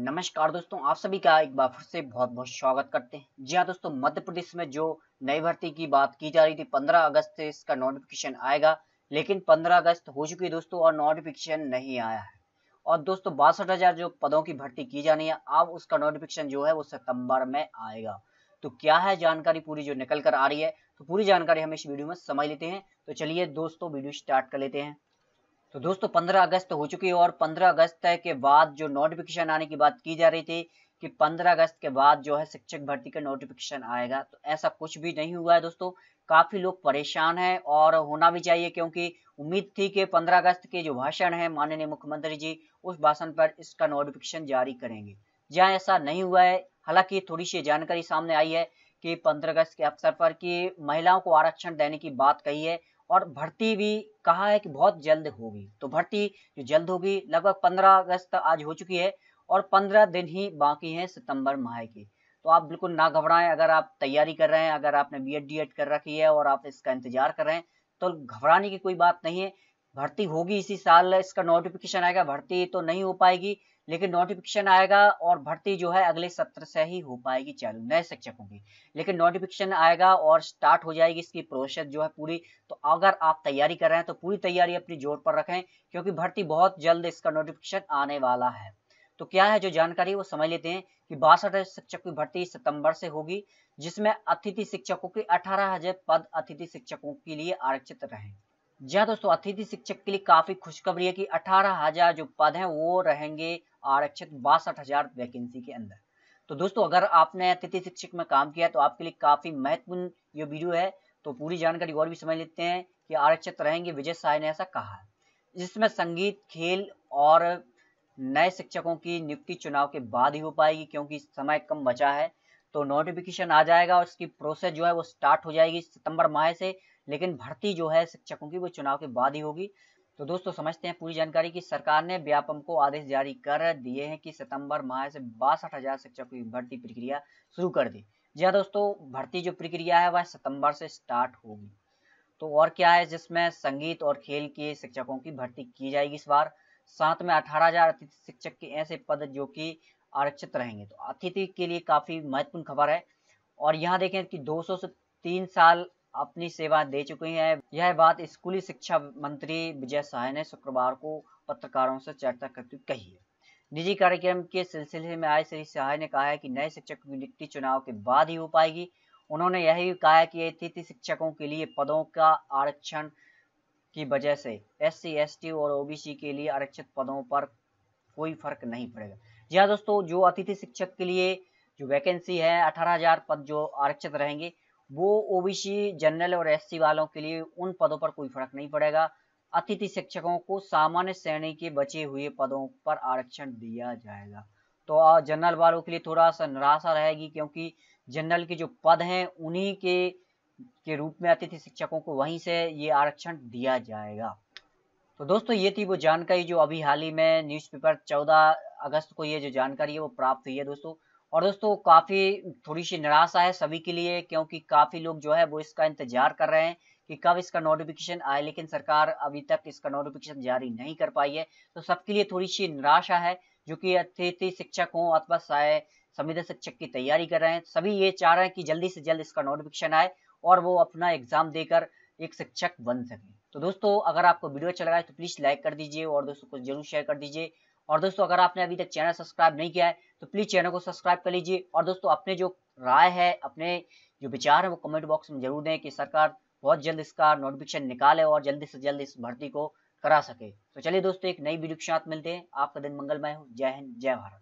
नमस्कार दोस्तों आप सभी का एक बार फिर से बहुत बहुत स्वागत करते हैं जी हाँ दोस्तों मध्य प्रदेश में जो नई भर्ती की बात की जा रही थी 15 अगस्त से इसका नोटिफिकेशन आएगा लेकिन 15 अगस्त हो चुकी है दोस्तों और नोटिफिकेशन नहीं आया है और दोस्तों बासठ हजार जो पदों की भर्ती की जानी है अब उसका नोटिफिकेशन जो है वो सितम्बर में आएगा तो क्या है जानकारी पूरी जो निकल कर आ रही है तो पूरी जानकारी हम इस वीडियो में समझ लेते हैं तो चलिए दोस्तों वीडियो स्टार्ट कर लेते हैं तो दोस्तों 15 अगस्त हो चुकी है और 15 अगस्त के बाद जो नोटिफिकेशन आने की बात की जा रही थी कि 15 अगस्त के बाद जो है शिक्षक भर्ती का नोटिफिकेशन आएगा तो ऐसा कुछ भी नहीं हुआ है दोस्तों काफ़ी लोग परेशान हैं और होना भी चाहिए क्योंकि उम्मीद थी कि 15 अगस्त के जो भाषण है माननीय मुख्यमंत्री जी उस भाषण पर इसका नोटिफिकेशन जारी करेंगे जहाँ ऐसा नहीं हुआ है हालांकि थोड़ी सी जानकारी सामने आई है कि पंद्रह अगस्त के अवसर पर कि महिलाओं को आरक्षण देने की बात कही है और भर्ती भी कहा है कि बहुत जल्द होगी तो भर्ती जो जल्द होगी लगभग पंद्रह अगस्त आज हो चुकी है और पंद्रह दिन ही बाकी हैं सितंबर माह की तो आप बिल्कुल ना घबराएं अगर आप तैयारी कर रहे हैं अगर आपने बी एड डी एड कर रखी है और आप इसका इंतजार कर रहे हैं तो घबराने की कोई बात नहीं है भर्ती होगी इसी साल इसका नोटिफिकेशन आएगा भर्ती तो नहीं हो पाएगी लेकिन नोटिफिकेशन आएगा और भर्ती जो है अगले सत्र से ही हो पाएगी चालू नए शिक्षकों की लेकिन नोटिफिकेशन आएगा और स्टार्ट हो जाएगी इसकी प्रोसेस जो है पूरी तो अगर आप तैयारी कर रहे हैं तो पूरी तैयारी अपनी जोर पर रखें क्योंकि भर्ती बहुत जल्द इसका नोटिफिकेशन आने वाला है तो क्या है जो जानकारी वो समझ लेते हैं कि बासठ शिक्षक की भर्ती सितंबर से होगी जिसमें अतिथि शिक्षकों के अठारह पद अतिथि शिक्षकों के लिए आरक्षित रहेंगे जी हाँ दोस्तों अतिथि शिक्षक के लिए काफी खुशखबरी है कि अठारह हजार जो पद हैं वो रहेंगे आरक्षित बासठ हजार वैकेंसी के अंदर तो दोस्तों अगर आपने अतिथि शिक्षक में काम किया तो आपके लिए काफी महत्वपूर्ण ये वीडियो है तो पूरी जानकारी और भी समझ लेते हैं कि आरक्षित रहेंगे विजय साय ने ऐसा कहा जिसमें संगीत खेल और नए शिक्षकों की नियुक्ति चुनाव के बाद ही हो पाएगी क्योंकि समय कम बचा है तो नोटिफिकेशन आ जाएगा और इसकी प्रोसेस जो है वो स्टार्ट हो जाएगी सितंबर माह से लेकिन भर्ती जो है शिक्षकों की वो चुनाव के बाद ही होगी तो दोस्तों समझते हैं पूरी जानकारी कि सरकार ने व्यापम को आदेश जारी कर दिए हैं कि सितंबर माह से बासठ हजार शिक्षकों की भर्ती प्रक्रिया शुरू कर दी जी हाँ दोस्तों भर्ती जो प्रक्रिया है वह सितंबर से स्टार्ट होगी तो और क्या है जिसमें संगीत और खेल के शिक्षकों की भर्ती की जाएगी इस बार साथ में अठारह हजार अतिथि शिक्षक के ऐसे पद जो कि आरक्षित रहेंगे तो अतिथि के लिए काफी महत्वपूर्ण खबर है और यहाँ देखें कि दो से तीन साल अपनी सेवा दे चुकी हैं यह बात स्कूली शिक्षा मंत्री विजय सहाय ने शुक्रवार को पत्रकारों से चर्चा करते हुए कही है निजी कार्यक्रम के सिलसिले में आए श्री सहाय ने कहा है कि नए शिक्षक की नियुक्ति चुनाव के बाद ही हो पाएगी उन्होंने यह भी कहा है कि अतिथि शिक्षकों के लिए पदों का आरक्षण की वजह से एस सी एस टी और ओबीसी के लिए आरक्षित पदों पर कोई फर्क नहीं पड़ेगा जी हाँ दोस्तों जो अतिथि शिक्षक के लिए जो वैकेंसी है अठारह हजार पद जो आरक्षित रहेंगे वो ओबीसी जनरल और एससी वालों के लिए उन पदों पर कोई फर्क नहीं पड़ेगा अतिथि शिक्षकों को सामान्य श्रेणी के बचे हुए पदों पर आरक्षण दिया जाएगा तो जनरल वालों के लिए थोड़ा सा निराशा रहेगी क्योंकि जनरल के जो पद हैं उन्हीं के के रूप में अतिथि शिक्षकों को वहीं से ये आरक्षण दिया जाएगा तो दोस्तों ये थी वो जानकारी जो अभी हाल ही में न्यूज़पेपर 14 अगस्त को ये जो जानकारी है वो प्राप्त हुई है दोस्तों और दोस्तों काफ़ी थोड़ी सी निराशा है सभी के लिए क्योंकि काफ़ी लोग जो है वो इसका इंतजार कर रहे हैं कि कब इसका नोटिफिकेशन आए लेकिन सरकार अभी तक इसका नोटिफिकेशन जारी नहीं कर पाई है तो सबके लिए थोड़ी सी निराशा है जो कि अतिथि शिक्षक हों अथवा संविदा शिक्षक की तैयारी कर रहे हैं सभी ये चाह रहे हैं कि जल्दी से जल्द इसका नोटिफिकेशन आए और वो अपना एग्जाम देकर एक शिक्षक बन सके तो दोस्तों अगर आपको वीडियो अच्छा लगा है तो प्लीज़ लाइक कर दीजिए और दोस्तों को जरूर शेयर कर दीजिए और दोस्तों अगर आपने अभी तक चैनल सब्सक्राइब नहीं किया है तो प्लीज़ चैनल को सब्सक्राइब कर लीजिए और दोस्तों अपने जो राय है अपने जो विचार है वो कमेंट बॉक्स में जरूर दें कि सरकार बहुत जल्द इसका नोटिफिकेशन निकाले और जल्दी से जल्द इस भर्ती को करा सके तो चलिए दोस्तों एक नई वीडियो के साथ मिलते हैं आपका दिन मंगलमय हो जय हिंद जय भारत